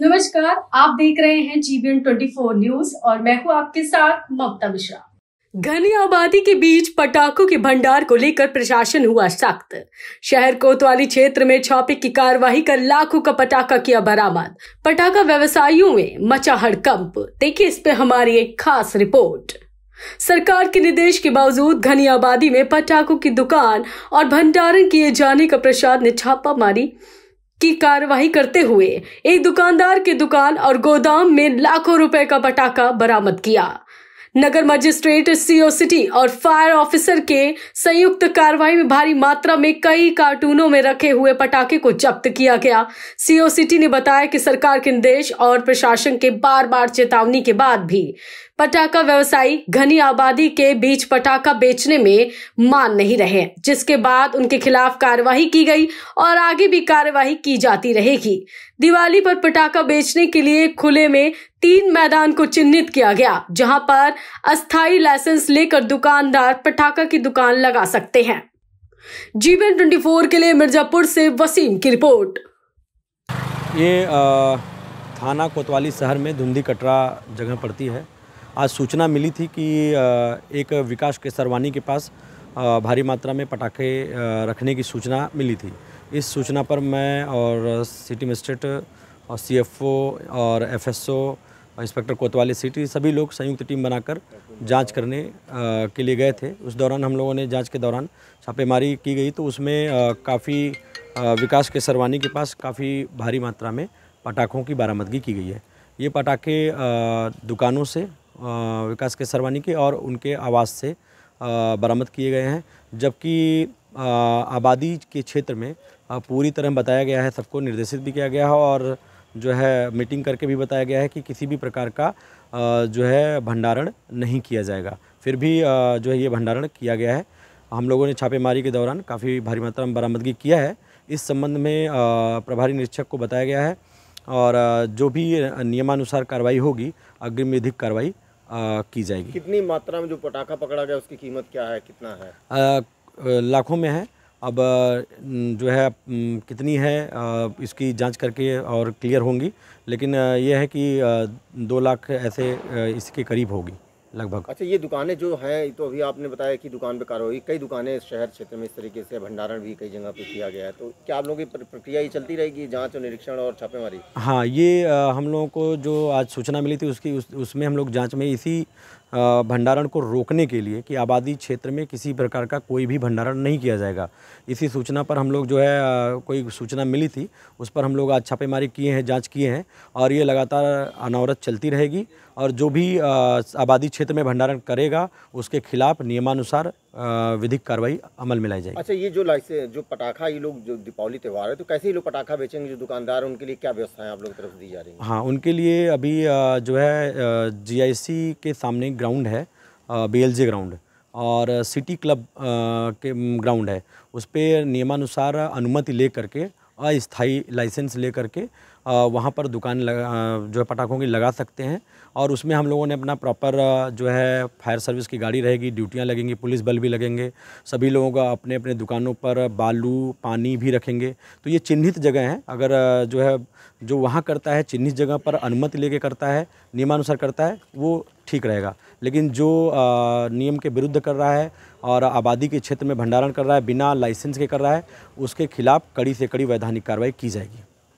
नमस्कार आप देख रहे हैं जीबीएन 24 न्यूज और मैं हूं आपके साथ ममता मिश्रा घनी आबादी के बीच पटाखों के भंडार को लेकर प्रशासन हुआ सख्त शहर कोतवाली क्षेत्र में छापे की कार्यवाही कर लाखों का पटाखा किया बरामद पटाखा व्यवसायियों में मचा हड़कंप देखिए इस पे हमारी एक खास रिपोर्ट सरकार के निर्देश के बावजूद घनी आबादी में पटाखों की दुकान और भंडारण किए जाने का प्रसाद ने छापा मारी की कार्रवाई करते हुए एक दुकानदार के दुकान और गोदाम में लाखों रुपए का पटाखा बरामद किया नगर मजिस्ट्रेट सीओ सिटी और फायर ऑफिसर के संयुक्त कार्रवाई में भारी मात्रा में कई कार्टूनों में रखे हुए पटाखे को जब्त किया गया सीओ सिटी ने बताया कि सरकार के निर्देश और प्रशासन के बार बार चेतावनी के बाद भी पटाखा व्यवसायी घनी आबादी के बीच पटाखा बेचने में मान नहीं रहे जिसके बाद उनके खिलाफ कार्यवाही की गई और आगे भी कार्यवाही की जाती रहेगी दिवाली पर पटाखा बेचने के लिए खुले में तीन मैदान को चिन्हित किया गया जहां पर अस्थाई लाइसेंस लेकर दुकानदार पटाखा की दुकान लगा सकते हैं जीवन ट्वेंटी के लिए मिर्जापुर से वसीम की रिपोर्ट ये थाना कोतवाली शहर में धुंधी कटरा जगह पड़ती है आज सूचना मिली थी कि एक विकास केसरवानी के पास भारी मात्रा में पटाखे रखने की सूचना मिली थी इस सूचना पर मैं और सिटी मजिस्ट्रेट और सीएफओ और एफएसओ इंस्पेक्टर कोतवाली सिटी सभी लोग संयुक्त टीम बनाकर जांच करने के लिए गए थे उस दौरान हम लोगों ने जांच के दौरान छापेमारी की गई तो उसमें काफ़ी विकास के सरवानी के पास काफ़ी भारी मात्रा में पटाखों की बरामदगी की गई है ये पटाखे दुकानों से विकास के सरवानी के और उनके आवास से बरामद किए गए हैं जबकि आबादी के क्षेत्र में पूरी तरह बताया गया है सबको निर्देशित भी किया गया है और जो है मीटिंग करके भी बताया गया है कि किसी भी प्रकार का जो है भंडारण नहीं किया जाएगा फिर भी जो है ये भंडारण किया गया है हम लोगों ने छापेमारी के दौरान काफ़ी भारी मात्रा में बरामदगी किया है इस संबंध में प्रभारी निरीक्षक को बताया गया है और जो भी नियमानुसार कार्रवाई होगी अग्रिम विधिक कार्रवाई की जाएगी कितनी मात्रा में जो पटाखा पकड़ा गया उसकी कीमत क्या है कितना है लाखों में है अब जो है कितनी है इसकी जांच करके और क्लियर होंगी लेकिन यह है कि दो लाख ऐसे इसके करीब होगी लगभग अच्छा ये दुकानें जो हैं तो अभी आपने बताया कि दुकान पे कार्रवाई कई दुकानें शहर क्षेत्र में इस तरीके से भंडारण भी कई जगह पे किया गया है तो क्या आप लोगों की प्रक्रिया ये चलती रहेगी जांच और निरीक्षण और छापेमारी हाँ ये हम लोगों को जो आज सूचना मिली थी उसकी उस, उसमें हम लोग जाँच में इसी भंडारण को रोकने के लिए कि आबादी क्षेत्र में किसी प्रकार का कोई भी भंडारण नहीं किया जाएगा इसी सूचना पर हम लोग जो है कोई सूचना मिली थी उस पर हम लोग आज छापेमारी किए हैं जाँच किए हैं और ये लगातार अनावरत चलती रहेगी और जो भी आबादी क्षेत्र में भंडारण करेगा उसके खिलाफ नियमानुसार विधिक कार्रवाई अमल में लाई जाएगी अच्छा ये जो लाइसेंस जो पटाखा ये लोग जो दीपावली त्यौहार है तो कैसे ये लोग पटाखा बेचेंगे जो दुकानदार उनके लिए क्या व्यवस्थाएं आप लोग की तरफ दी जा रही है हाँ उनके लिए अभी जो है जी के सामने ग्राउंड है बी ग्राउंड और सिटी क्लब के ग्राउंड है उस पर नियमानुसार अनुमति ले करके अस्थाई लाइसेंस ले करके वहाँ पर दुकान लगा जो है पटाखों की लगा सकते हैं और उसमें हम लोगों ने अपना प्रॉपर जो है फायर सर्विस की गाड़ी रहेगी ड्यूटियाँ लगेंगी पुलिस बल भी लगेंगे सभी लोगों का अपने अपने दुकानों पर बालू पानी भी रखेंगे तो ये चिन्हित जगह हैं अगर जो है जो वहाँ करता है चिन्हित जगह पर अनुमति लेके करता है नियमानुसार करता है वो ठीक रहेगा लेकिन जो नियम के विरुद्ध कर रहा है और आबादी के क्षेत्र में भंडारण कर रहा है बिना लाइसेंस के कर रहा है उसके खिलाफ़ कड़ी से कड़ी वैधानिक कार्रवाई की जाएगी